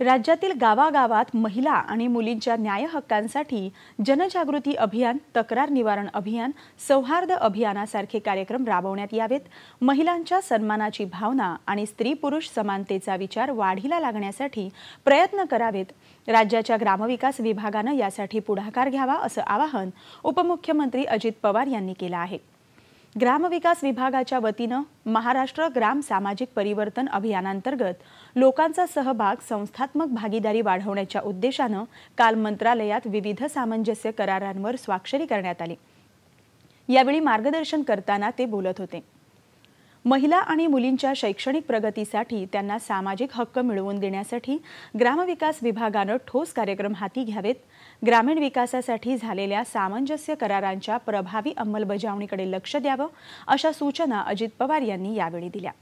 राज्यातील गावागावात महिला आणि मुलींच्या न्याय हक्कांसाठी जनजागृती अभियान तक्रार निवारण अभियान सौहार्द अभियानासारखे कार्यक्रम राबवण्यात यावेत महिलांच्या सन्मानाची भावना आणि स्त्री पुरुष समानतेचा विचार वाढीला लागण्यासाठी प्रयत्न करावेत राज्याच्या ग्रामविकास विभागानं यासाठी पुढाकार घ्यावा असं आवाहन उपमुख्यमंत्री अजित पवार यांनी केलं आहे ग्रामविकास विभागाच्या वतीनं महाराष्ट्र ग्राम सामाजिक परिवर्तन अभियानांतर्गत लोकांचा सहभाग संस्थात्मक भागीदारी वाढवण्याच्या उद्देशानं काल मंत्रालयात विविध सामंजस्य करारांवर स्वाक्षरी करण्यात आली यावेळी मार्गदर्शन करताना ते बोलत होते महिला आणि मुलींच्या शैक्षणिक प्रगतीसाठी त्यांना सामाजिक हक्क मिळवून देण्यासाठी ग्रामविकास विभागानं ठोस कार्यक्रम हाती घ्यावेत ग्रामीण विकासासाठी झालेल्या सामंजस्य करारांच्या प्रभावी अंमलबजावणीकडे लक्ष द्यावं अशा सूचना अजित पवार यांनी यावेळी दिल्या